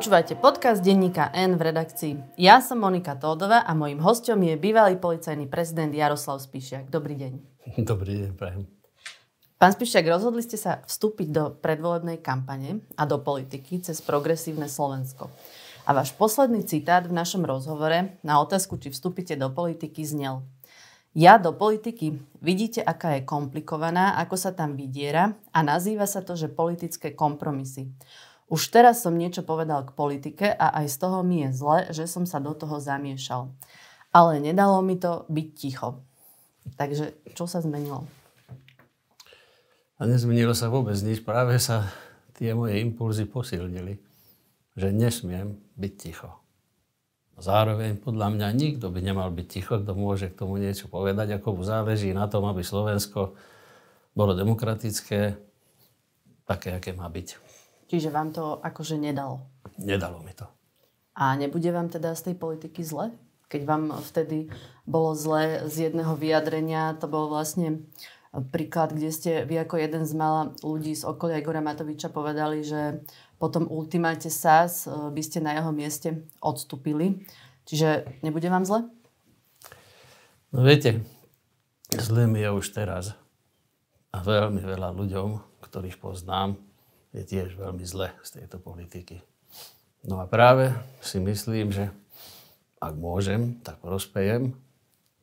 Počúvajte podcast Denníka N v redakcii. Ja som Monika Tódova a mojim hostom je bývalý policajný prezident Jaroslav Spišiak. Dobrý deň. Dobrý deň, prajem. Pán Spišiak, rozhodli ste sa vstúpiť do predvolebnej kampane a do politiky cez progresívne Slovensko. A váš posledný citát v našom rozhovore na otázku, či vstúpite do politiky, znel. Ja do politiky. Vidíte, aká je komplikovaná, ako sa tam vydiera a nazýva sa to, že politické kompromisy. Už teraz som niečo povedal k politike a aj z toho mi je zle, že som sa do toho zamiešal. Ale nedalo mi to byť ticho. Takže čo sa zmenilo? A nezmenilo sa vôbec nič. Práve sa tie moje impulzy posilnili, že nesmiem byť ticho. Zároveň podľa mňa nikto by nemal byť ticho, kto môže k tomu niečo povedať, ako mu záleží na tom, aby Slovensko bolo demokratické, také, aké má byť. Čiže vám to akože nedalo? Nedalo mi to. A nebude vám teda z tej politiky zle? Keď vám vtedy bolo zle z jedného vyjadrenia, to bol vlastne príklad, kde ste vy ako jeden z mála ľudí z okolia Igora Matoviča povedali, že po tom ultimáte SAS e, by ste na jeho mieste odstúpili. Čiže nebude vám zle? No viete, zle mi je už teraz. A veľmi veľa ľuďom, ktorých poznám, je tiež veľmi zle z tejto politiky. No a práve si myslím, že ak môžem, tak prospejem,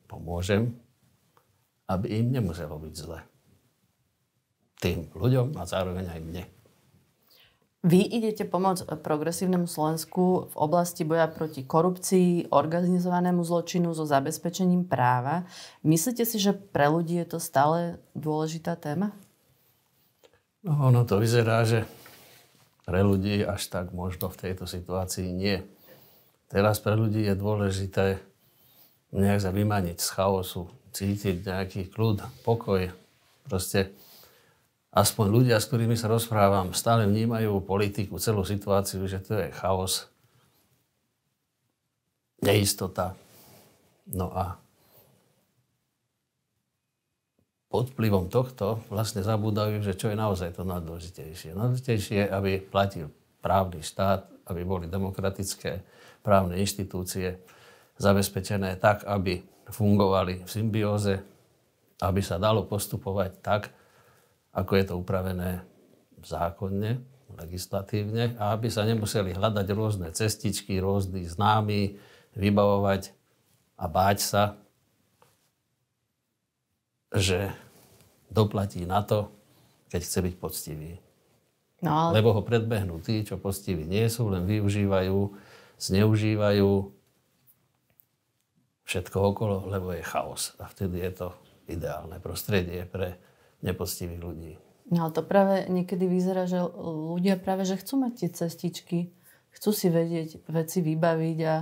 pomôžem, aby im nemuselo byť zle. Tým ľuďom a zároveň aj mne. Vy idete pomôcť progresívnemu Slovensku v oblasti boja proti korupcii, organizovanému zločinu so zabezpečením práva. Myslíte si, že pre ľudí je to stále dôležitá téma? No, ono to vyzerá, že pre ľudí až tak možno v tejto situácii nie. Teraz pre ľudí je dôležité nejak sa vymaniť z chaosu, cítiť nejaký kľud, pokoj. Proste aspoň ľudia, s ktorými sa rozprávam, stále vnímajú politiku, celú situáciu, že to je chaos, neistota. No a pod vplyvom tohto vlastne zabúdajú, že čo je naozaj to najdôležitejšie. Najdôležitejšie je, aby platil právny štát, aby boli demokratické právne inštitúcie zabezpečené tak, aby fungovali v symbióze, aby sa dalo postupovať tak, ako je to upravené zákonne, legislatívne a aby sa nemuseli hľadať rôzne cestičky, rôzny známy, vybavovať a báť sa, že doplatí na to, keď chce byť poctivý. No, ale... Lebo ho predbehnú tí, čo poctiví nie sú, len využívajú, zneužívajú všetko okolo, lebo je chaos. A vtedy je to ideálne prostredie pre nepoctivých ľudí. No ale to práve niekedy vyzerá, že ľudia práve, že chcú mať tie cestičky, chcú si vedieť veci vybaviť a,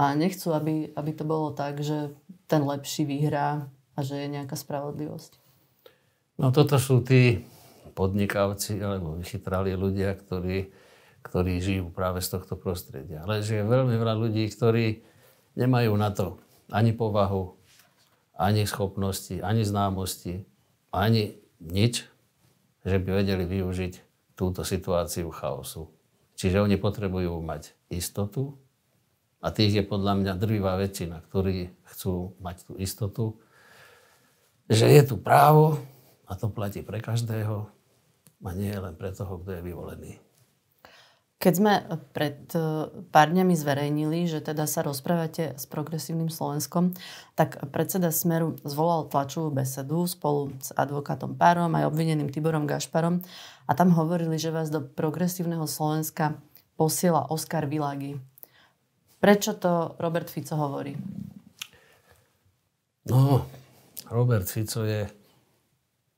a nechcú, aby, aby to bolo tak, že ten lepší vyhrá a že je nejaká spravodlivosť. No toto sú tí podnikavci alebo vychytrali ľudia, ktorí, ktorí žijú práve z tohto prostredia. Ale že je veľmi veľa ľudí, ktorí nemajú na to ani povahu, ani schopnosti, ani známosti, ani nič, že by vedeli využiť túto situáciu chaosu. Čiže oni potrebujú mať istotu a tých je podľa mňa drvivá väčšina, ktorí chcú mať tú istotu že je tu právo a to platí pre každého a nie len pre toho, kto je vyvolený. Keď sme pred e, pár dňami zverejnili, že teda sa rozprávate s progresívnym Slovenskom, tak predseda Smeru zvolal tlačovú besedu spolu s advokátom Párom aj obvineným Tiborom Gašparom a tam hovorili, že vás do progresívneho Slovenska posiela Oskar Világi. Prečo to Robert Fico hovorí? No, Robert Fico je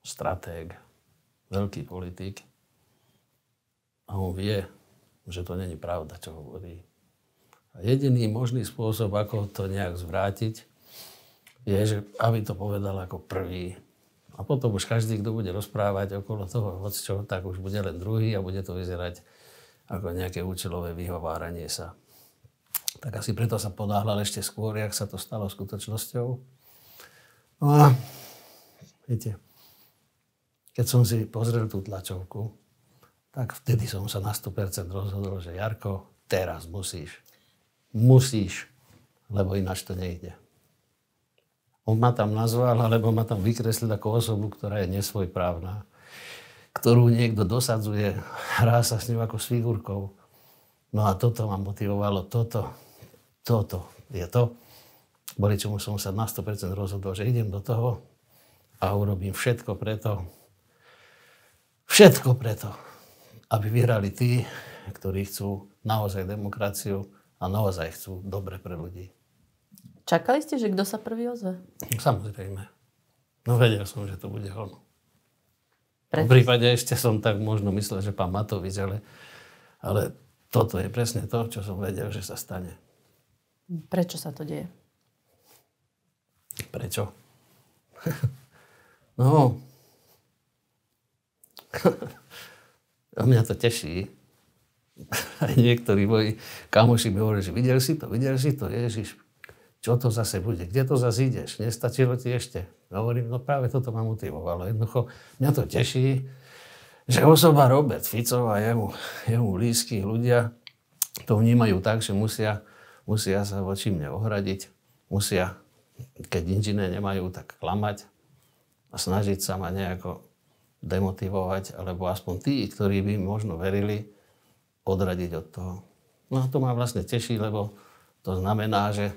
stratég, veľký politik a on vie, že to není pravda, čo hovorí. A jediný možný spôsob, ako to nejak zvrátiť, je, že aby to povedal ako prvý. A potom už každý, kto bude rozprávať okolo toho hoď čo, tak už bude len druhý a bude to vyzerať ako nejaké účelové vyhováranie sa. Tak asi preto sa ponáhľal ešte skôr, jak sa to stalo skutočnosťou. No a viete, keď som si pozrel tú tlačovku, tak vtedy som sa na 100% rozhodol, že Jarko, teraz musíš. Musíš, lebo ináč to nejde. On ma tam nazval, alebo ma tam vykreslil ako osobu, ktorá je nesvojprávna, ktorú niekto dosadzuje, hrá sa s ním ako s figurkou. No a toto ma motivovalo, toto, toto je to. Boli čomu som sa na 100% rozhodol, že idem do toho a urobím všetko preto, všetko preto, aby vyhrali tí, ktorí chcú naozaj demokraciu a naozaj chcú dobre pre ľudí. Čakali ste, že kto sa prvý ozve? Samozrejme. No vedel som, že to bude on. Prečo? V prípade ešte som tak možno myslel, že pán Matovič, ale, ale toto je presne to, čo som vedel, že sa stane. Prečo sa to deje? niečo. no. A mňa to teší. Aj niektorí moji kamoši mi hovorili, že videl si to, videl si to, Ježiš, čo to zase bude, kde to zase ideš, nestačilo ti ešte. Hovorím, no práve toto ma motivovalo. Jednoducho, mňa to teší, že osoba Robert Ficov a jemu, jemu blízky ľudia to vnímajú tak, že musia, musia sa voči mne ohradiť, musia keď nič iné nemajú, tak klamať a snažiť sa ma nejako demotivovať, alebo aspoň tí, ktorí by možno verili, odradiť od toho. No a to ma vlastne teší, lebo to znamená, že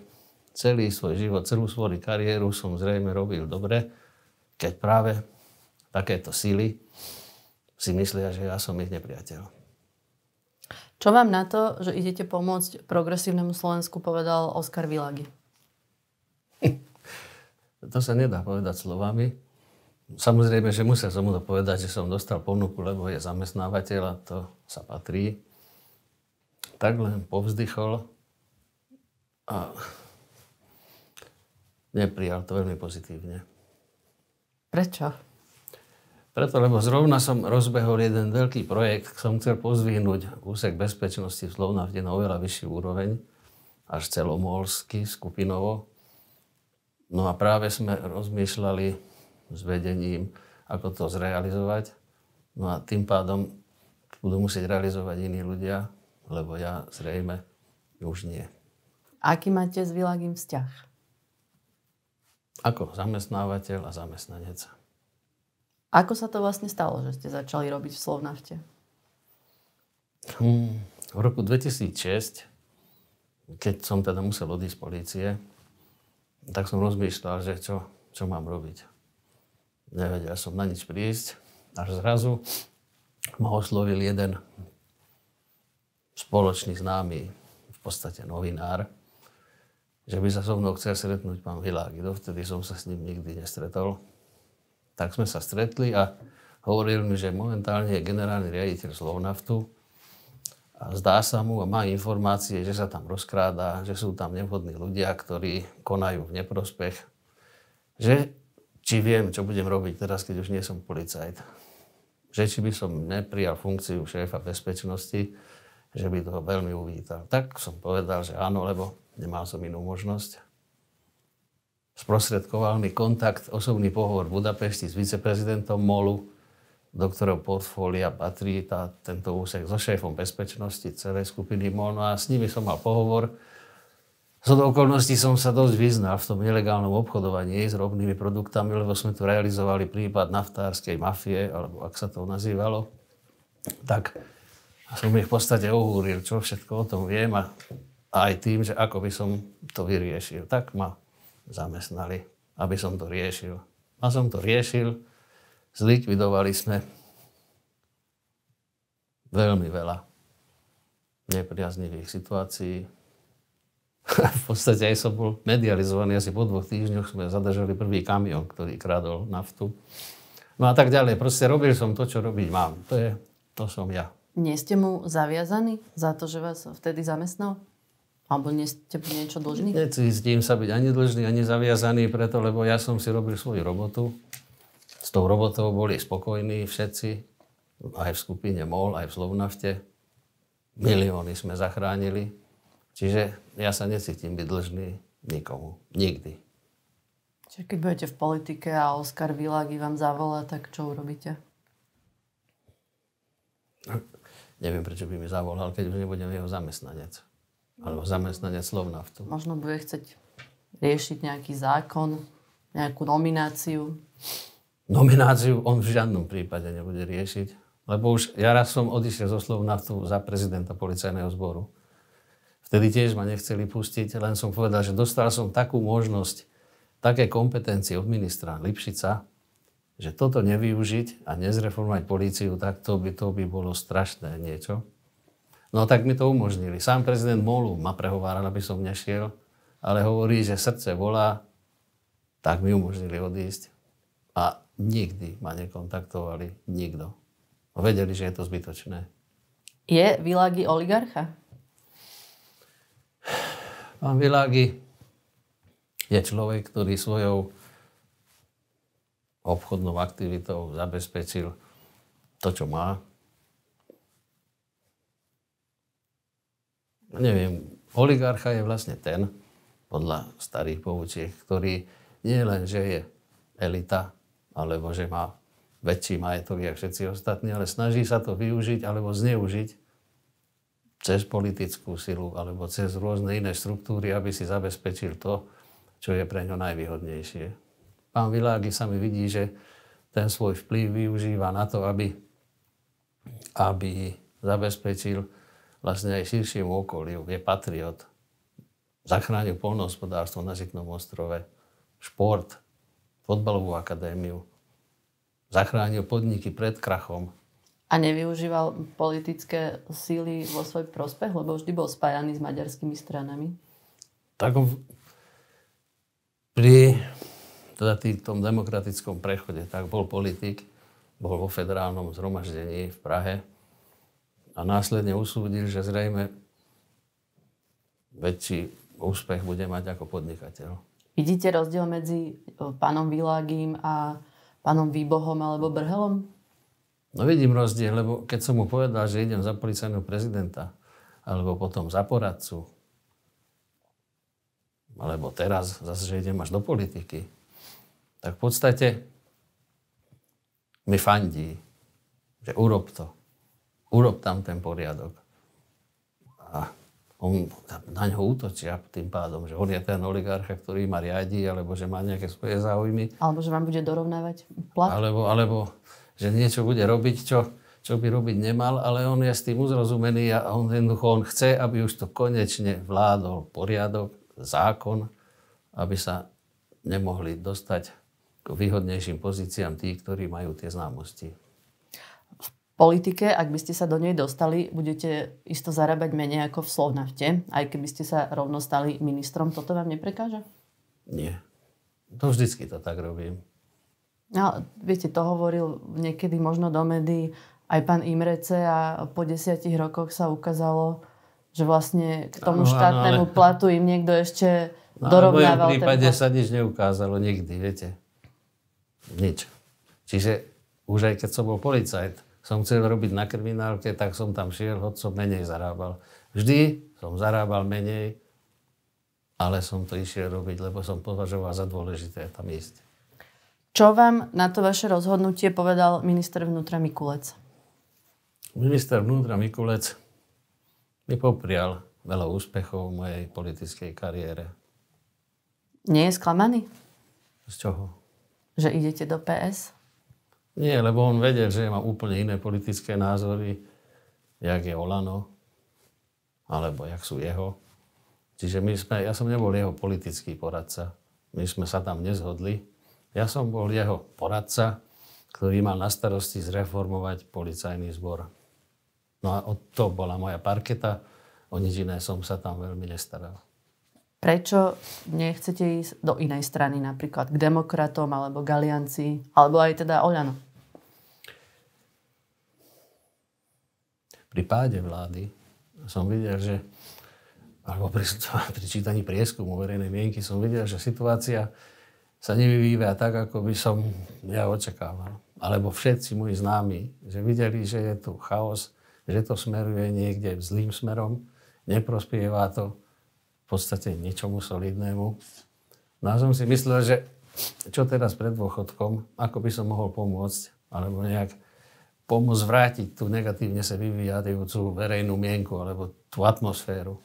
celý svoj život, celú svoju kariéru som zrejme robil dobre, keď práve takéto síly si myslia, že ja som ich nepriateľ. Čo vám na to, že idete pomôcť progresívnemu Slovensku, povedal Oskar Vilagi? to sa nedá povedať slovami. Samozrejme, že musel som mu to povedať, že som dostal ponuku, lebo je zamestnávateľ a to sa patrí. Tak len povzdychol a neprijal to veľmi pozitívne. Prečo? Preto, lebo zrovna som rozbehol jeden veľký projekt, som chcel pozvihnúť úsek bezpečnosti v Slovnávde na oveľa vyšší úroveň, až celomolsky, skupinovo. No a práve sme rozmýšľali s vedením, ako to zrealizovať. No a tým pádom budú musieť realizovať iní ľudia, lebo ja zrejme už nie. Aký máte s Vilagim vzťah? Ako zamestnávateľ a zamestnanec. Ako sa to vlastne stalo, že ste začali robiť v Slovnafte? Hm, v roku 2006, keď som teda musel odísť z policie, tak som rozmýšľal, že čo, čo mám robiť. Nevedel som na nič prísť, až zrazu ma oslovil jeden spoločný známy, v podstate novinár, že by sa so mnou chcel stretnúť pán Világi. Dovtedy som sa s ním nikdy nestretol. Tak sme sa stretli a hovoril mi, že momentálne je generálny riaditeľ Slovnaftu a zdá sa mu a má informácie, že sa tam rozkráda, že sú tam nevhodní ľudia, ktorí konajú v neprospech, že či viem, čo budem robiť teraz, keď už nie som policajt. Že či by som neprijal funkciu šéfa bezpečnosti, že by to veľmi uvítal. Tak som povedal, že áno, lebo nemal som inú možnosť. Sprostredkoval mi kontakt, osobný pohovor v Budapešti s viceprezidentom MOLu, do ktorého portfólia patrí tá, tento úsek so šéfom bezpečnosti celej skupiny MONO a s nimi som mal pohovor. Z okolností som sa dosť vyznal v tom nelegálnom obchodovaní s rovnými produktami, lebo sme tu realizovali prípad naftárskej mafie, alebo ak sa to nazývalo. Tak som ich v podstate ohúril, čo všetko o tom viem a, a aj tým, že ako by som to vyriešil. Tak ma zamestnali, aby som to riešil. A som to riešil Zlikvidovali sme veľmi veľa nepriaznivých situácií. v podstate aj som bol medializovaný. Asi po dvoch týždňoch sme zadržali prvý kamion, ktorý kradol naftu. No a tak ďalej. Proste robil som to, čo robiť mám. To, je, to som ja. Nie ste mu zaviazaní za to, že vás vtedy zamestnal? Alebo nie ste niečo dlžný? Necítim sa byť ani dlžný, ani zaviazaný preto, lebo ja som si robil svoju robotu tou robotou boli spokojní všetci, aj v skupine MOL, aj v Slovnafte. Milióny sme zachránili. Čiže ja sa necítim byť dlžný nikomu. Nikdy. Čiže keď budete v politike a Oskar Világi vám zavolá, tak čo urobíte? Neviem, prečo by mi zavolal, keď už nebudem jeho zamestnanec. Alebo zamestnanec Slovnaftu. Možno bude chceť riešiť nejaký zákon, nejakú nomináciu nomináciu on v žiadnom prípade nebude riešiť. Lebo už ja raz som odišiel zo Slovnaftu za prezidenta policajného zboru. Vtedy tiež ma nechceli pustiť, len som povedal, že dostal som takú možnosť, také kompetencie od ministra Lipšica, že toto nevyužiť a nezreformovať políciu, tak to by, to by bolo strašné niečo. No tak mi to umožnili. Sám prezident Molu ma prehováral, aby som nešiel, ale hovorí, že srdce volá, tak mi umožnili odísť. A Nikdy ma nekontaktovali, nikto. Vedeli, že je to zbytočné. Je Világi oligarcha? Pán Világi je človek, ktorý svojou obchodnou aktivitou zabezpečil to, čo má. Neviem, oligarcha je vlastne ten, podľa starých poučiek, ktorý nie len, že je elita, alebo že má väčší majetok, jak všetci ostatní, ale snaží sa to využiť alebo zneužiť cez politickú silu alebo cez rôzne iné štruktúry, aby si zabezpečil to, čo je pre ňo najvýhodnejšie. Pán Világi sa mi vidí, že ten svoj vplyv využíva na to, aby, aby zabezpečil vlastne aj širšiemu okoliu. Je patriot, zachránil polnohospodárstvo na Žitnom ostrove, šport, fotbalovú akadémiu. Zachránil podniky pred krachom. A nevyužíval politické síly vo svoj prospech, lebo vždy bol spájaný s maďarskými stranami? Tak pri teda tý, tom demokratickom prechode, tak bol politik, bol vo federálnom zhromaždení v Prahe a následne usúdil, že zrejme väčší úspech bude mať ako podnikateľ. Vidíte rozdiel medzi e, pánom Világím a pánom Výbohom alebo Brhelom? No vidím rozdiel, lebo keď som mu povedal, že idem za policajného prezidenta, alebo potom za poradcu, alebo teraz zase, že idem až do politiky, tak v podstate mi fandí, že urob to. Urob tam ten poriadok. A on na ňo útočia tým pádom, že on je ten oligarcha, ktorý ma riadi, alebo že má nejaké svoje záujmy. Alebo že vám bude dorovnávať plat. Alebo, alebo že niečo bude robiť, čo, čo by robiť nemal, ale on je s tým uzrozumený a on jednoducho on chce, aby už to konečne vládol poriadok, zákon, aby sa nemohli dostať k výhodnejším pozíciám tí, ktorí majú tie známosti politike, ak by ste sa do nej dostali, budete isto zarábať menej ako v Slovnafte, aj keby ste sa rovno stali ministrom. Toto vám neprekáža? Nie. To vždycky to tak robím. No, viete, to hovoril niekedy možno do médií aj pán Imrece a po desiatich rokoch sa ukázalo, že vlastne k tomu ano, štátnemu ano, ale... platu im niekto ešte no, dorovnával. V prípade ten... sa nič neukázalo nikdy, viete. Nič. Čiže už aj keď som bol policajt, som chcel robiť na kriminálke, tak som tam šiel, hoď som menej zarábal. Vždy som zarábal menej, ale som to išiel robiť, lebo som považoval za dôležité tam ísť. Čo vám na to vaše rozhodnutie povedal minister vnútra Mikulec? Minister vnútra Mikulec mi poprial veľa úspechov v mojej politickej kariére. Nie je sklamaný? Z čoho? Že idete do PS? Nie, lebo on vedel, že má úplne iné politické názory, jak je Olano, alebo jak sú jeho. Čiže my sme, ja som nebol jeho politický poradca. My sme sa tam nezhodli. Ja som bol jeho poradca, ktorý mal na starosti zreformovať policajný zbor. No a to bola moja parketa. O nič iné som sa tam veľmi nestaral. Prečo nechcete ísť do inej strany, napríklad k demokratom alebo Galianci, alebo aj teda Oľano? pri páde vlády som videl, že alebo pri, pri čítaní prieskumu verejnej mienky som videl, že situácia sa nevyvíja tak, ako by som ja očakával. Alebo všetci moji známi, že videli, že je tu chaos, že to smeruje niekde zlým smerom, neprospieva to v podstate ničomu solidnému. No a som si myslel, že čo teraz pred dôchodkom, ako by som mohol pomôcť, alebo nejak pomôcť vrátiť tú negatívne sa vyvíjajúcu verejnú mienku alebo tú atmosféru.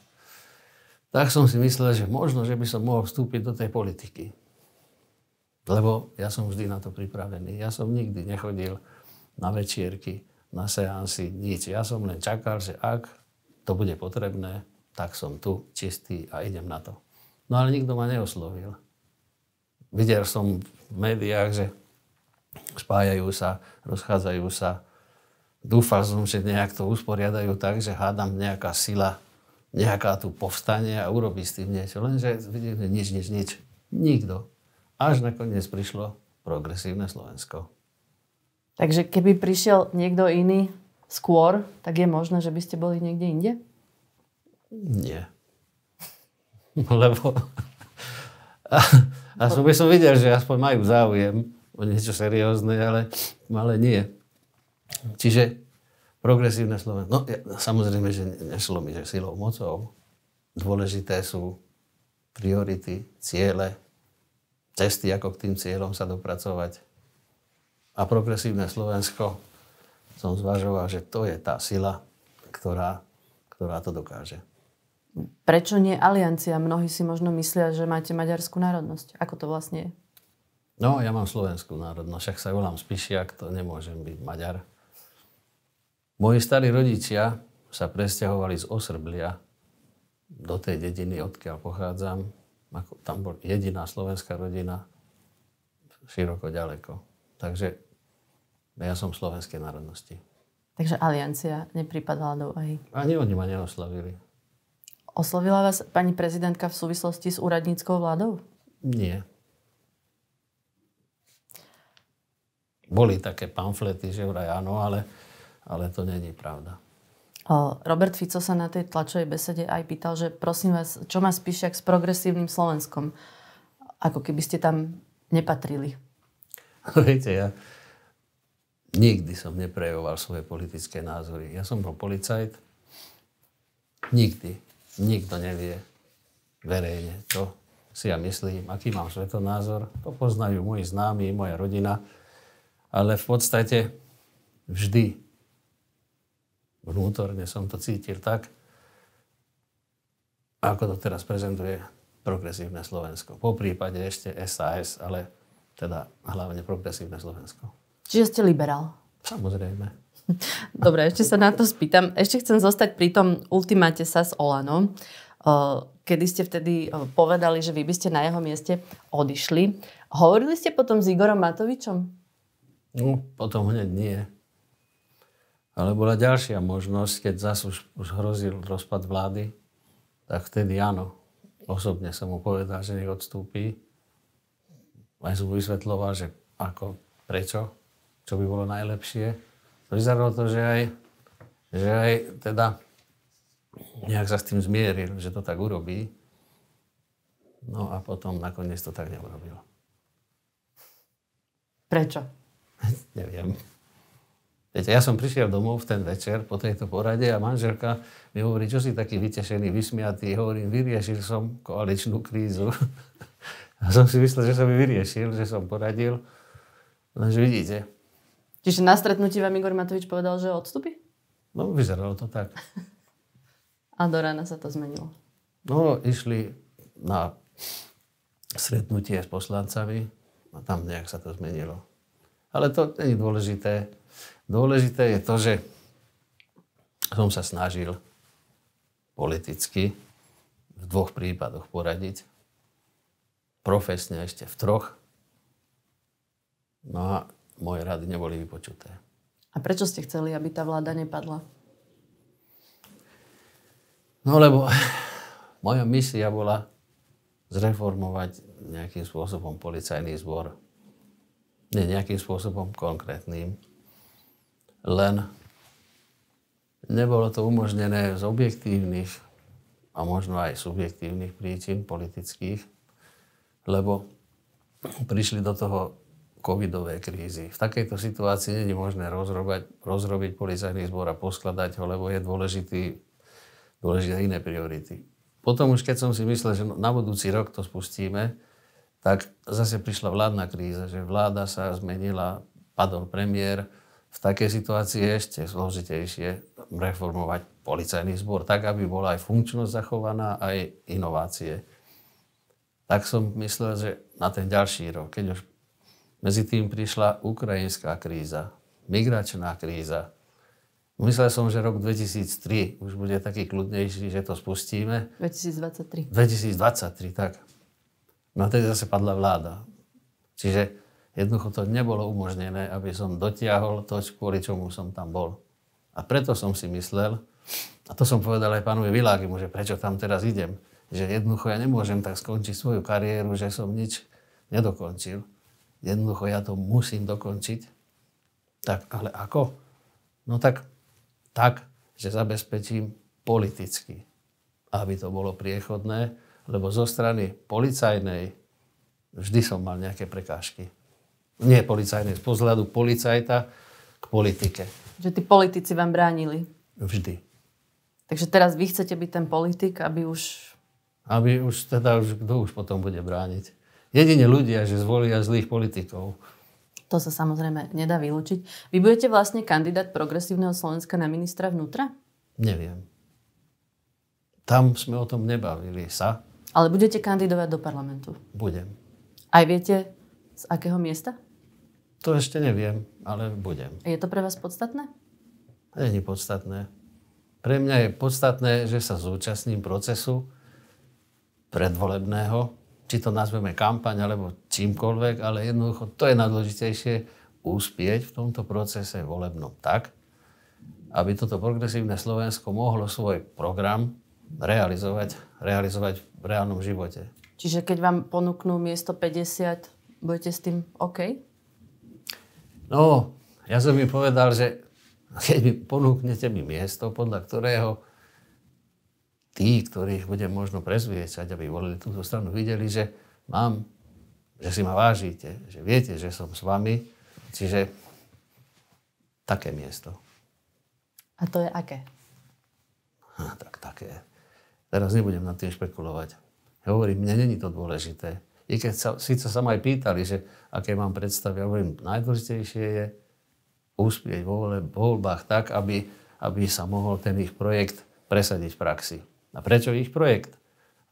Tak som si myslel, že možno, že by som mohol vstúpiť do tej politiky. Lebo ja som vždy na to pripravený. Ja som nikdy nechodil na večierky, na seansy, nič. Ja som len čakal, že ak to bude potrebné, tak som tu čistý a idem na to. No ale nikto ma neoslovil. Videl som v médiách, že spájajú sa, rozchádzajú sa, dúfal som, že nejak to usporiadajú tak, že hádam nejaká sila, nejaká tu povstanie a urobí s tým niečo. Lenže vidím, že nič, nič, nič. Nikto. Až nakoniec prišlo progresívne Slovensko. Takže keby prišiel niekto iný skôr, tak je možné, že by ste boli niekde inde? Nie. Lebo aspoň by som videl, že aspoň majú záujem o niečo seriózne, ale, ale nie. Čiže progresívne Slovensko. No ja, samozrejme, že nešlo mi, že silou mocou. Dôležité sú priority, ciele, cesty, ako k tým cieľom sa dopracovať. A progresívne Slovensko som zvažoval, že to je tá sila, ktorá, ktorá to dokáže. Prečo nie aliancia? Mnohí si možno myslia, že máte maďarskú národnosť. Ako to vlastne je? No, ja mám slovenskú národnosť, však sa volám Spišiak, to nemôžem byť Maďar. Moji starí rodičia sa presťahovali z Osrblia do tej dediny, odkiaľ pochádzam. Ako, tam bol jediná slovenská rodina široko ďaleko. Takže ja som slovenskej národnosti. Takže aliancia nepripadala do úvahy. Ani oni ma neoslavili. Oslovila vás pani prezidentka v súvislosti s úradníckou vládou? Nie. Boli také pamflety, že vraj áno, ale ale to není pravda. Robert Fico sa na tej tlačovej besede aj pýtal, že prosím vás, čo má Spišiak s progresívnym Slovenskom? Ako keby ste tam nepatrili. Viete, ja nikdy som neprejoval svoje politické názory. Ja som bol policajt. Nikdy. Nikto nevie verejne čo si ja myslím, aký mám svetonázor. To poznajú moji známi, moja rodina. Ale v podstate vždy vnútorne som to cítil tak, ako to teraz prezentuje progresívne Slovensko. Po prípade ešte SAS, ale teda hlavne progresívne Slovensko. Čiže ste liberál? Samozrejme. Dobre, ešte sa na to spýtam. Ešte chcem zostať pri tom ultimáte sa s Olano, e, kedy ste vtedy e, povedali, že vy by ste na jeho mieste odišli. Hovorili ste potom s Igorom Matovičom? No, potom hneď nie. Ale bola ďalšia možnosť, keď zase už, už hrozil rozpad vlády, tak vtedy áno. Osobne som mu povedal, že nech odstúpi. Aj som mu vysvetloval, že ako, prečo, čo by bolo najlepšie. Vyzeralo to, že aj, že aj teda nejak sa s tým zmieril, že to tak urobí. No a potom nakoniec to tak neurobilo. Prečo? Neviem. Viete, ja som prišiel domov v ten večer po tejto porade a manželka mi hovorí, čo si taký vytešený, vysmiatý. Hovorím, vyriešil som koaličnú krízu. a som si myslel, že som ju vyriešil, že som poradil. Lenže vidíte. Čiže na stretnutí vám Igor Matovič povedal, že odstupí? No, vyzeralo to tak. a do rána sa to zmenilo. No, išli na stretnutie s poslancami a tam nejak sa to zmenilo. Ale to nie je dôležité. Dôležité je to, že som sa snažil politicky v dvoch prípadoch poradiť, profesne ešte v troch. No a moje rady neboli vypočuté. A prečo ste chceli, aby tá vláda nepadla? No lebo moja misia bola zreformovať nejakým spôsobom policajný zbor nie nejakým spôsobom konkrétnym. Len nebolo to umožnené z objektívnych a možno aj subjektívnych príčin politických, lebo prišli do toho covidové krízy. V takejto situácii nie je možné rozrobať, rozrobiť policajný zbor a poskladať ho, lebo je dôležitý, dôležité iné priority. Potom už keď som si myslel, že na budúci rok to spustíme, tak zase prišla vládna kríza, že vláda sa zmenila, padol premiér, v takej situácii je ešte zložitejšie reformovať policajný zbor tak, aby bola aj funkčnosť zachovaná, aj inovácie. Tak som myslel, že na ten ďalší rok, keď už medzi tým prišla ukrajinská kríza, migračná kríza. Myslel som, že rok 2003 už bude taký kľudnejší, že to spustíme. 2023. 2023, tak. No a tedy zase padla vláda. Čiže jednoducho to nebolo umožnené, aby som dotiahol to, kvôli čomu som tam bol. A preto som si myslel, a to som povedal aj pánovi Világimu, že prečo tam teraz idem, že jednoducho ja nemôžem tak skončiť svoju kariéru, že som nič nedokončil. Jednoducho ja to musím dokončiť. Tak, ale ako? No tak, tak, že zabezpečím politicky, aby to bolo priechodné, lebo zo strany policajnej vždy som mal nejaké prekážky. Nie policajnej, z pohľadu policajta k politike. Že tí politici vám bránili? Vždy. Takže teraz vy chcete byť ten politik, aby už... Aby už teda, už, kto už potom bude brániť. Jedine ľudia, že zvolia zlých politikov. To sa samozrejme nedá vylúčiť. Vy budete vlastne kandidát progresívneho Slovenska na ministra vnútra? Neviem. Tam sme o tom nebavili sa. Ale budete kandidovať do parlamentu? Budem. Aj viete, z akého miesta? To ešte neviem, ale budem. Je to pre vás podstatné? Není podstatné. Pre mňa je podstatné, že sa zúčastním procesu predvolebného, či to nazveme kampaň alebo čímkoľvek, ale jednoducho to je najdôležitejšie úspieť v tomto procese volebnom tak, aby toto progresívne Slovensko mohlo svoj program realizovať realizovať v reálnom živote. Čiže keď vám ponúknú miesto 50, budete s tým OK? No, ja som mi povedal, že keď mi ponúknete mi miesto, podľa ktorého tí, ktorých budem možno prezviečať, aby volili túto stranu, videli, že mám, že si ma vážite, že viete, že som s vami. Čiže také miesto. A to je aké? Ha, tak také. Teraz nebudem nad tým špekulovať. Ja hovorím, mne není to dôležité. I keď sa, síce sa ma aj pýtali, že aké mám predstavy, ja hovorím, najdôležitejšie je uspieť vo voľbách tak, aby, aby sa mohol ten ich projekt presadiť v praxi. A prečo ich projekt?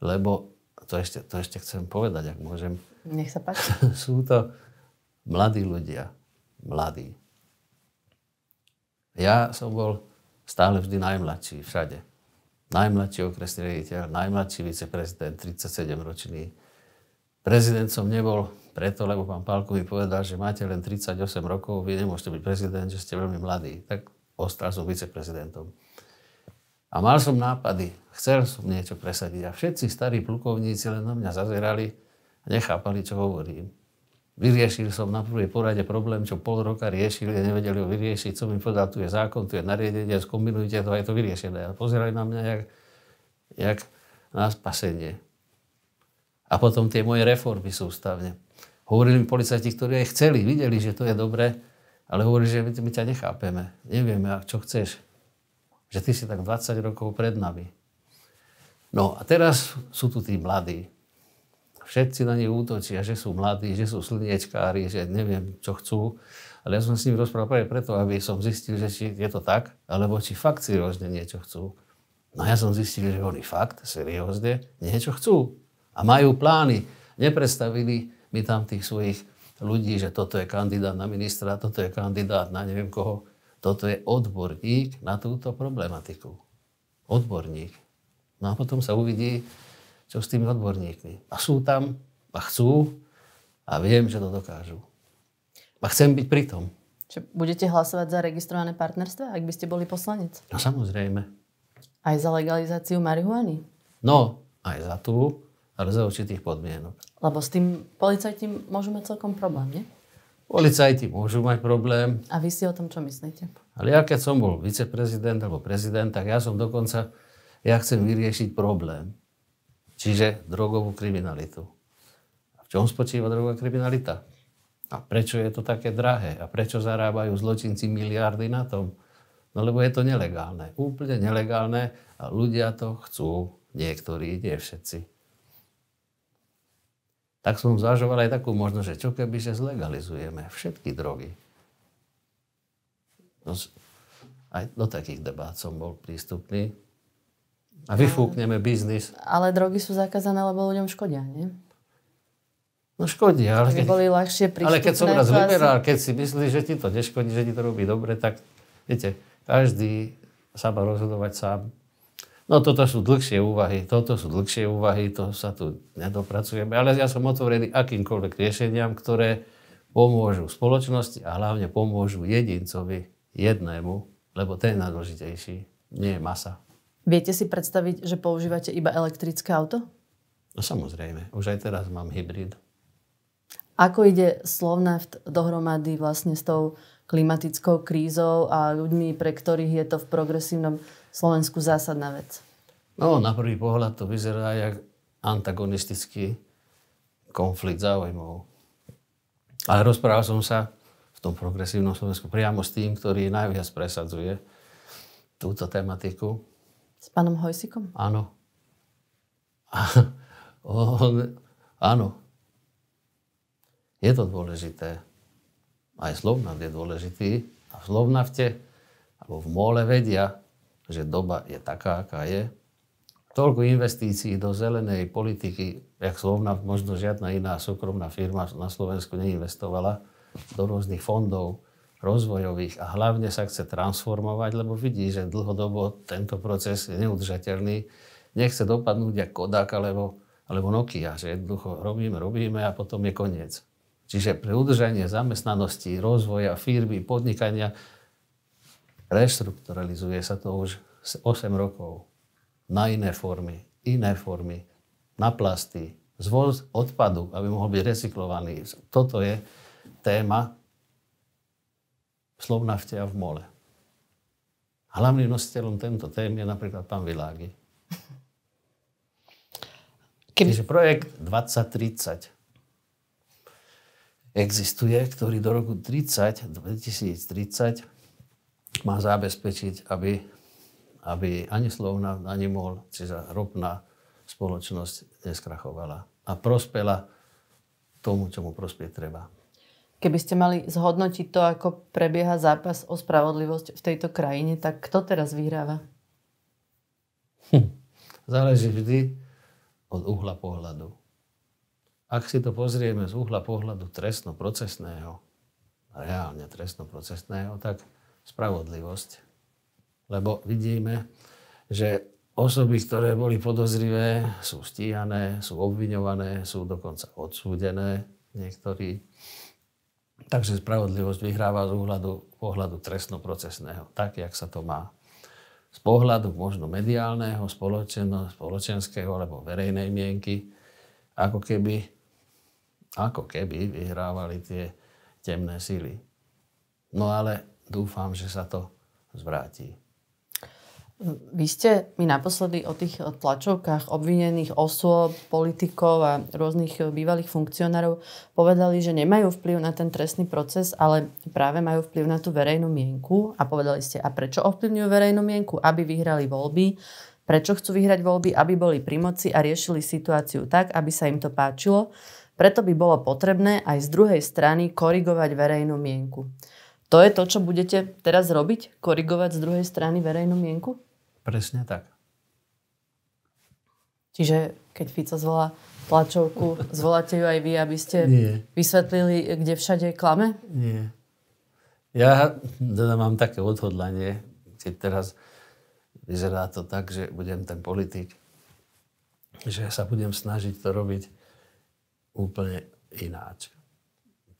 Lebo, to ešte, to ešte chcem povedať, ak môžem. Nech sa páči. Sú to mladí ľudia. Mladí. Ja som bol stále vždy najmladší všade najmladší okresný rediteľ, najmladší viceprezident, 37-ročný. Prezident som nebol preto, lebo pán Pálko mi povedal, že máte len 38 rokov, vy nemôžete byť prezident, že ste veľmi mladí. Tak ostal som viceprezidentom. A mal som nápady, chcel som niečo presadiť a všetci starí plukovníci len na mňa zazerali a nechápali, čo hovorím. Vyriešil som na prvej porade problém, čo pol roka riešili, nevedeli ho vyriešiť, som im povedal, tu je zákon, tu je nariadenie, skombinujte to a je to vyriešené. A pozerali na mňa, jak, jak na spasenie. A potom tie moje reformy sústavne. Hovorili mi policajti, ktorí aj chceli, videli, že to je dobré, ale hovorili, že my, my ťa nechápeme, nevieme, čo chceš. Že ty si tak 20 rokov pred nami. No a teraz sú tu tí mladí, všetci na nich útočia, že sú mladí, že sú slniečkári, že neviem, čo chcú. Ale ja som s ním rozprával práve preto, aby som zistil, že či je to tak, alebo či fakt seriózne niečo chcú. No ja som zistil, že oni fakt seriózne niečo chcú. A majú plány. Neprestavili mi tam tých svojich ľudí, že toto je kandidát na ministra, toto je kandidát na neviem koho. Toto je odborník na túto problematiku. Odborník. No a potom sa uvidí, čo s tými odborníkmi. A sú tam, a chcú, a viem, že to dokážu. A chcem byť pri tom. Čiže budete hlasovať za registrované partnerstva, ak by ste boli poslanec? No samozrejme. Aj za legalizáciu marihuany? No, aj za tú, ale za určitých podmienok. Lebo s tým policajti môžu mať celkom problém, nie? Policajti môžu mať problém. A vy si o tom čo myslíte? Ale ja keď som bol viceprezident alebo prezident, tak ja som dokonca, ja chcem vyriešiť problém. Čiže drogovú kriminalitu. A v čom spočíva drogová kriminalita? A prečo je to také drahé? A prečo zarábajú zločinci miliardy na tom? No lebo je to nelegálne. Úplne nelegálne a ľudia to chcú. Niektorí, nie všetci. Tak som zvažoval aj takú možnosť, že čo keby, že zlegalizujeme všetky drogy. No, aj do takých debát som bol prístupný. A vyfúkneme biznis. Ale drogy sú zakázané, lebo ľuďom škodia, nie? No škodí, ale keď, boli ľahšie ale keď som raz vyberal, keď si myslíš, že ti to neškodí, že ti to robí dobre, tak viete, každý sa má rozhodovať sám. No toto sú dlhšie úvahy, toto sú dlhšie úvahy, to sa tu nedopracujeme, ale ja som otvorený akýmkoľvek riešeniam, ktoré pomôžu spoločnosti a hlavne pomôžu jedincovi, jednému, lebo ten je najdôležitejší, nie je masa. Viete si predstaviť, že používate iba elektrické auto? No samozrejme, už aj teraz mám hybrid. Ako ide Slovnaft dohromady vlastne s tou klimatickou krízou a ľuďmi, pre ktorých je to v progresívnom Slovensku zásadná vec? No, na prvý pohľad to vyzerá jak antagonistický konflikt záujmov. Ale rozprával som sa v tom progresívnom Slovensku priamo s tým, ktorý najviac presadzuje túto tematiku s pánom Hojsikom? Áno. on, áno. Je to dôležité. Aj Slovnat je dôležitý. A v Slovnafte, alebo v mole vedia, že doba je taká, aká je. Toľko investícií do zelenej politiky, jak slovna možno žiadna iná súkromná firma na Slovensku neinvestovala do rôznych fondov, rozvojových a hlavne sa chce transformovať, lebo vidí, že dlhodobo tento proces je neudržateľný. Nechce dopadnúť ako Kodak alebo, alebo Nokia, že jednoducho robíme, robíme a potom je koniec. Čiže pre udržanie zamestnanosti, rozvoja firmy, podnikania reštrukturalizuje sa to už 8 rokov na iné formy, iné formy, na plasty, zvoz odpadu, aby mohol byť recyklovaný. Toto je téma, v Slovnafte a v mole. Hlavným nositeľom tento tém je napríklad pán Világi. Keby... Čiže projekt 2030 existuje, ktorý do roku 30, 2030 má zabezpečiť, aby, aby ani slovna, ani mol, čiže ropná spoločnosť neskrachovala a prospela tomu, čo mu prospieť treba. Keby ste mali zhodnotiť to, ako prebieha zápas o spravodlivosť v tejto krajine, tak kto teraz vyhráva? Hm. Záleží vždy od uhla pohľadu. Ak si to pozrieme z uhla pohľadu trestno-procesného, reálne trestno-procesného, tak spravodlivosť. Lebo vidíme, že osoby, ktoré boli podozrivé, sú stíhané, sú obviňované, sú dokonca odsúdené niektorí Takže spravodlivosť vyhráva z úhľadu, pohľadu trestnoprocesného, tak, jak sa to má. Z pohľadu možno mediálneho, spoločen, spoločenského alebo verejnej mienky, ako keby, ako keby vyhrávali tie temné síly. No ale dúfam, že sa to zvráti. Vy ste mi naposledy o tých eh, tlačovkách obvinených osôb, politikov a rôznych eh, bývalých funkcionárov povedali, že nemajú vplyv na ten trestný proces, ale práve majú vplyv na tú verejnú mienku. A povedali ste, a prečo ovplyvňujú verejnú mienku? Aby vyhrali voľby. Prečo chcú vyhrať voľby? Aby boli pri moci a riešili situáciu tak, aby sa im to páčilo. Preto by bolo potrebné aj z druhej strany korigovať verejnú mienku. To je to, čo budete teraz robiť? Korigovať z druhej strany verejnú mienku? Presne tak. Čiže keď Fico zvolá tlačovku, zvoláte ju aj vy, aby ste Nie. vysvetlili, kde všade klame? Nie. Ja teda mám také odhodlanie, keď teraz vyzerá to tak, že budem ten politik, že sa budem snažiť to robiť úplne ináč.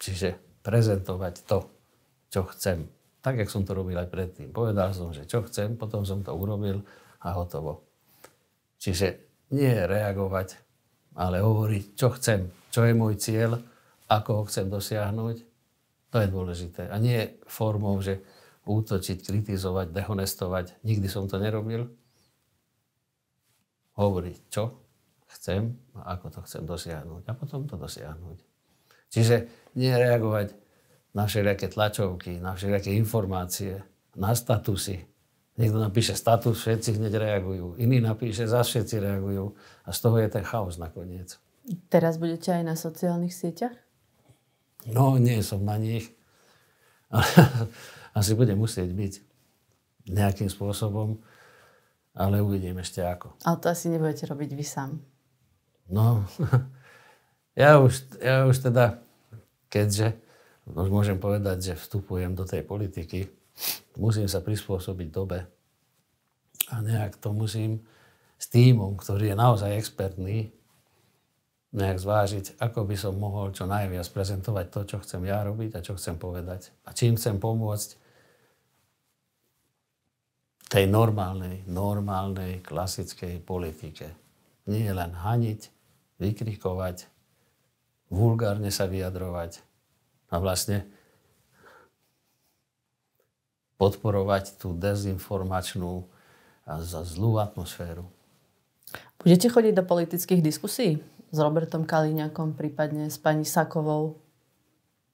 Čiže prezentovať to, čo chcem tak, jak som to robil aj predtým. Povedal som, že čo chcem, potom som to urobil a hotovo. Čiže nie reagovať, ale hovoriť, čo chcem, čo je môj cieľ, ako ho chcem dosiahnuť. To je dôležité. A nie formou, že útočiť, kritizovať, dehonestovať. Nikdy som to nerobil. Hovoriť, čo chcem a ako to chcem dosiahnuť. A potom to dosiahnuť. Čiže nie reagovať na všelijaké tlačovky, na všelijaké informácie, na statusy. Niekto napíše status, všetci hneď reagujú. Iný napíše, za všetci reagujú. A z toho je ten chaos nakoniec. Teraz budete aj na sociálnych sieťach? No, nie som na nich. asi bude musieť byť nejakým spôsobom. Ale uvidím ešte ako. Ale to asi nebudete robiť vy sám. No, ja už, ja už teda, keďže už môžem povedať, že vstupujem do tej politiky, musím sa prispôsobiť dobe a nejak to musím s týmom, ktorý je naozaj expertný, nejak zvážiť, ako by som mohol čo najviac prezentovať to, čo chcem ja robiť a čo chcem povedať a čím chcem pomôcť tej normálnej, normálnej, klasickej politike. Nie len haniť, vykrikovať, vulgárne sa vyjadrovať, a vlastne podporovať tú dezinformačnú a za zlú atmosféru. Budete chodiť do politických diskusí s Robertom Kaliňakom, prípadne s pani Sakovou?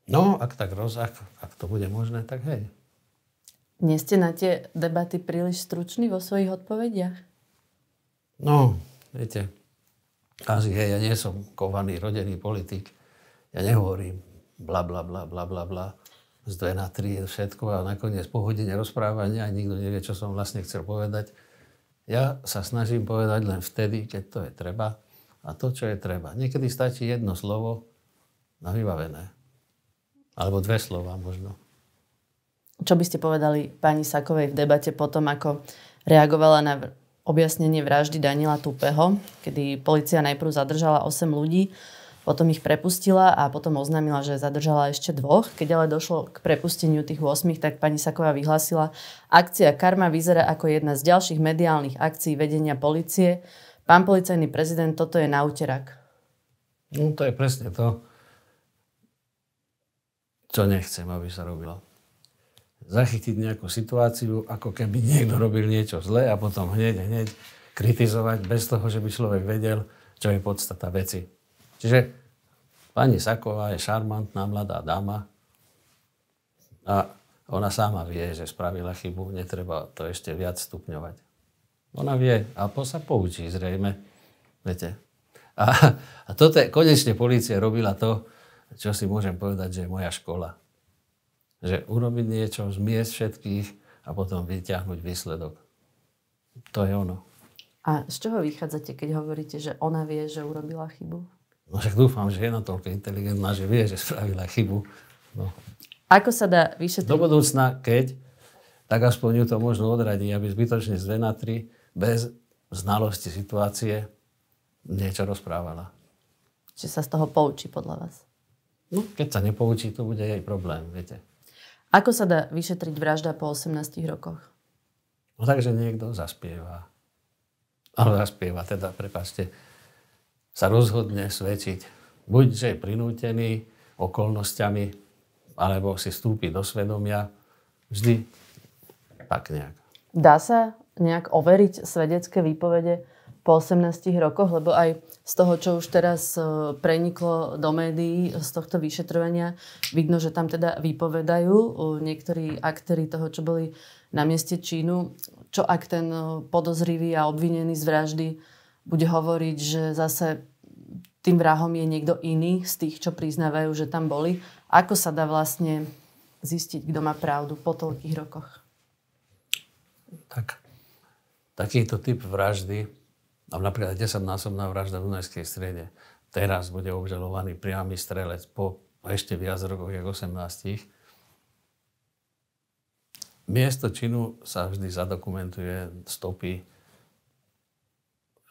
No, ak tak roz, ak, ak to bude možné, tak hej. Nie ste na tie debaty príliš struční vo svojich odpovediach? No, viete, asi hej, ja nie som kovaný, rodený politik. Ja nehovorím bla, bla, bla, bla, bla, bla, z dve na tri všetko a nakoniec po hodine rozprávania nikto nevie, čo som vlastne chcel povedať. Ja sa snažím povedať len vtedy, keď to je treba a to, čo je treba. Niekedy stačí jedno slovo na vybavené. Alebo dve slova možno. Čo by ste povedali pani Sakovej v debate potom, ako reagovala na objasnenie vraždy Daniela Tupeho, kedy policia najprv zadržala 8 ľudí potom ich prepustila a potom oznámila, že zadržala ešte dvoch. Keď ale došlo k prepusteniu tých 8, tak pani Saková vyhlásila, akcia Karma vyzerá ako jedna z ďalších mediálnych akcií vedenia policie. Pán policajný prezident, toto je na uterak. No to je presne to, čo nechcem, aby sa robilo. Zachytiť nejakú situáciu, ako keby niekto robil niečo zlé a potom hneď, hneď kritizovať bez toho, že by človek vedel, čo je podstata veci. Čiže pani Saková je šarmantná mladá dáma a ona sama vie, že spravila chybu, netreba to ešte viac stupňovať. Ona vie a po sa poučí zrejme. Viete. A, a toto je, konečne policia robila to, čo si môžem povedať, že je moja škola. Že urobiť niečo, zmiesť všetkých a potom vyťahnuť výsledok. To je ono. A z čoho vychádzate, keď hovoríte, že ona vie, že urobila chybu? No však dúfam, že je natoľko inteligentná, že vie, že spravila chybu. No. Ako sa dá vyšetriť? Do budúcna, keď, tak aspoň ju to možno odradí, aby zbytočne z 2 na 3, bez znalosti situácie, niečo rozprávala. Čiže sa z toho poučí podľa vás? No, keď sa nepoučí, to bude jej problém, viete. Ako sa dá vyšetriť vražda po 18 rokoch? No takže niekto zaspieva. Ale zaspieva, teda, prepáčte, sa rozhodne svetiť. Buď, že je prinútený okolnostiami, alebo si stúpi do svedomia. Vždy tak nejak. Dá sa nejak overiť svedecké výpovede po 18 rokoch, lebo aj z toho, čo už teraz e, preniklo do médií z tohto vyšetrovania, vidno, že tam teda vypovedajú e, niektorí aktéry toho, čo boli na mieste Čínu, čo ak ten e, podozrivý a obvinený z vraždy bude hovoriť, že zase tým vrahom je niekto iný z tých, čo priznávajú, že tam boli. Ako sa dá vlastne zistiť, kto má pravdu po toľkých rokoch? Tak, takýto typ vraždy, a napríklad 10-násobná vražda v Dunajskej strede, teraz bude obžalovaný priamy strelec po ešte viac rokoch, jak 18. Miesto činu sa vždy zadokumentuje stopy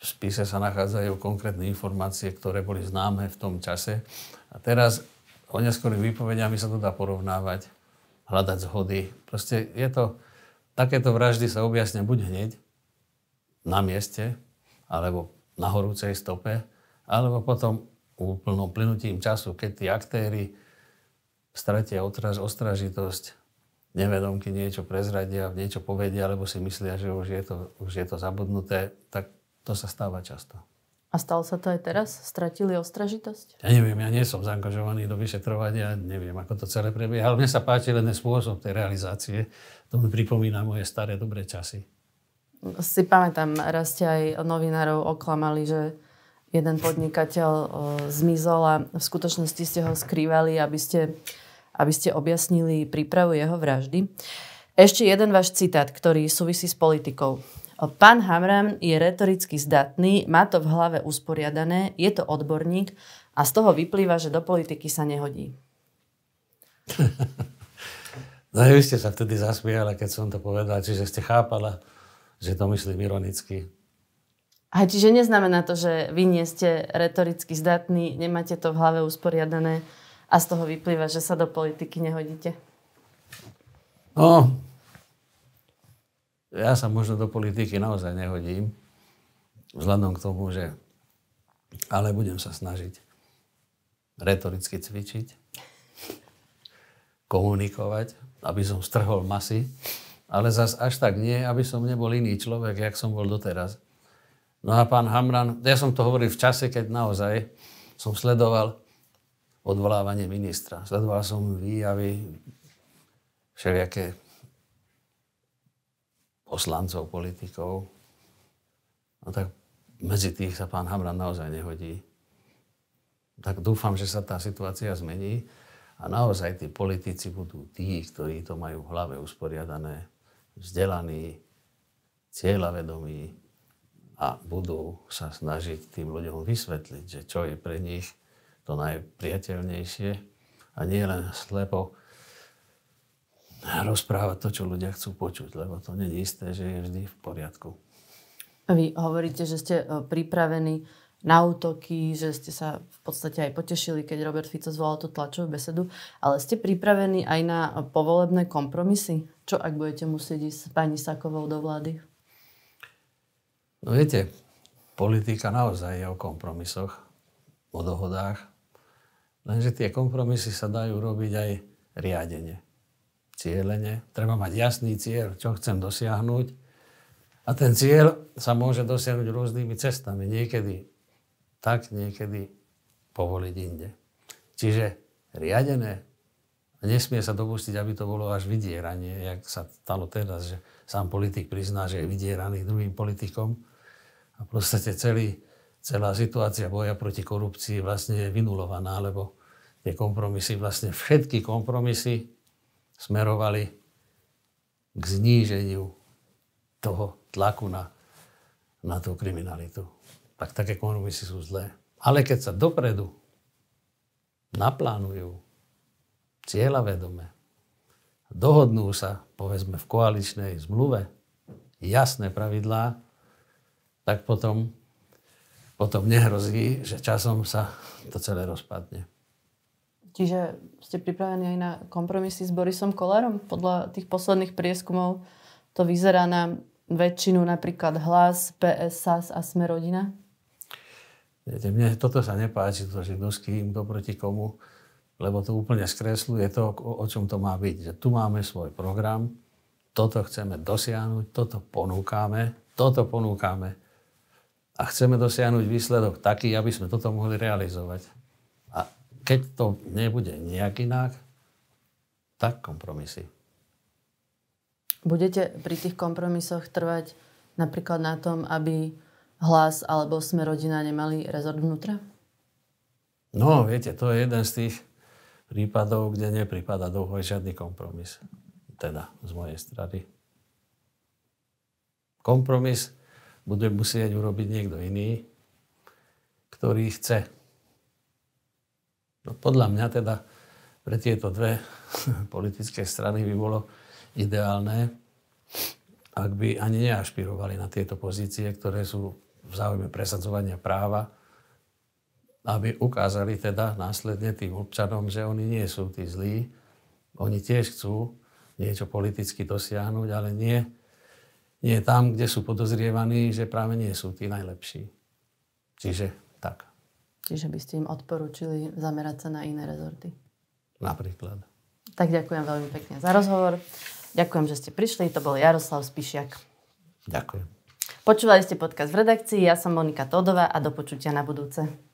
v spise sa nachádzajú konkrétne informácie, ktoré boli známe v tom čase. A teraz o neskorých výpovediami sa to dá porovnávať, hľadať zhody. Proste je to, takéto vraždy sa objasne buď hneď, na mieste, alebo na horúcej stope, alebo potom úplnom plynutím času, keď tí aktéry stratia otraž, ostražitosť, nevedomky niečo prezradia, niečo povedia, alebo si myslia, že už je to, už je to zabudnuté, tak to sa stáva často. A stalo sa to aj teraz? Stratili ostražitosť? Ja neviem, ja nie som zaangažovaný do vyšetrovania, neviem, ako to celé prebieha, ale mne sa páči len spôsob tej realizácie. To mi pripomína moje staré dobré časy. Si pamätám, raz ste aj novinárov oklamali, že jeden podnikateľ zmizol a v skutočnosti ste ho skrývali, aby ste, aby ste objasnili prípravu jeho vraždy. Ešte jeden váš citát, ktorý súvisí s politikou. Pán Hamram je retoricky zdatný, má to v hlave usporiadané, je to odborník a z toho vyplýva, že do politiky sa nehodí. No vy ste sa vtedy zasmiali, keď som to povedal, čiže ste chápala, že to myslím ironicky. A čiže neznamená to, že vy nie ste retoricky zdatní, nemáte to v hlave usporiadané a z toho vyplýva, že sa do politiky nehodíte? No, ja sa možno do politiky naozaj nehodím, vzhľadom k tomu, že ale budem sa snažiť retoricky cvičiť, komunikovať, aby som strhol masy, ale zas až tak nie, aby som nebol iný človek, jak som bol doteraz. No a pán Hamran, ja som to hovoril v čase, keď naozaj som sledoval odvolávanie ministra. Sledoval som výjavy, všelijaké poslancov, politikov. No tak medzi tých sa pán Hamran naozaj nehodí. Tak dúfam, že sa tá situácia zmení a naozaj tí politici budú tí, ktorí to majú v hlave usporiadané, vzdelaní, cieľavedomí a budú sa snažiť tým ľuďom vysvetliť, že čo je pre nich to najpriateľnejšie a nie len slepo rozprávať to, čo ľudia chcú počuť, lebo to nie je isté, že je vždy v poriadku. Vy hovoríte, že ste e, pripravení na útoky, že ste sa v podstate aj potešili, keď Robert Fico zvolal tú tlačovú besedu, ale ste pripravení aj na e, povolebné kompromisy? Čo ak budete musieť ísť s pani Sakovou do vlády? No viete, politika naozaj je o kompromisoch, o dohodách, lenže tie kompromisy sa dajú robiť aj riadenie cieľene. Treba mať jasný cieľ, čo chcem dosiahnuť. A ten cieľ sa môže dosiahnuť rôznymi cestami. Niekedy tak, niekedy povoliť inde. Čiže riadené nesmie sa dopustiť, aby to bolo až vydieranie, jak sa stalo teraz, že sám politik prizná, že je vydieraný druhým politikom. A v podstate celý, celá situácia boja proti korupcii vlastne je vynulovaná, lebo tie kompromisy, vlastne všetky kompromisy smerovali k zníženiu toho tlaku na, na tú kriminalitu. Tak také kompromisy sú zlé. Ale keď sa dopredu naplánujú cieľa vedome, dohodnú sa, povedzme, v koaličnej zmluve jasné pravidlá, tak potom, potom nehrozí, že časom sa to celé rozpadne. Čiže ste pripravení aj na kompromisy s Borisom Kolárom? Podľa tých posledných prieskumov to vyzerá na väčšinu napríklad Hlas, PS, SAS a Sme rodina? Viete, mne toto sa nepáči, to, že kto s kým, kto proti komu, lebo to úplne skresluje to, o, čom to má byť. Že tu máme svoj program, toto chceme dosiahnuť, toto ponúkame, toto ponúkame a chceme dosiahnuť výsledok taký, aby sme toto mohli realizovať keď to nebude nejak inak, tak kompromisy. Budete pri tých kompromisoch trvať napríklad na tom, aby hlas alebo sme rodina nemali rezort vnútra? No, viete, to je jeden z tých prípadov, kde nepripada dlho žiadny kompromis. Teda z mojej strany. Kompromis bude musieť urobiť niekto iný, ktorý chce No, podľa mňa teda pre tieto dve politické strany by bolo ideálne, ak by ani neašpirovali na tieto pozície, ktoré sú v záujme presadzovania práva, aby ukázali teda následne tým občanom, že oni nie sú tí zlí, oni tiež chcú niečo politicky dosiahnuť, ale nie, nie tam, kde sú podozrievaní, že práve nie sú tí najlepší. Čiže tak. Čiže by ste im odporúčili zamerať sa na iné rezorty. Napríklad. Tak ďakujem veľmi pekne za rozhovor. Ďakujem, že ste prišli. To bol Jaroslav Spišiak. Ďakujem. Počúvali ste podcast v redakcii. Ja som Monika Todová a do počutia na budúce.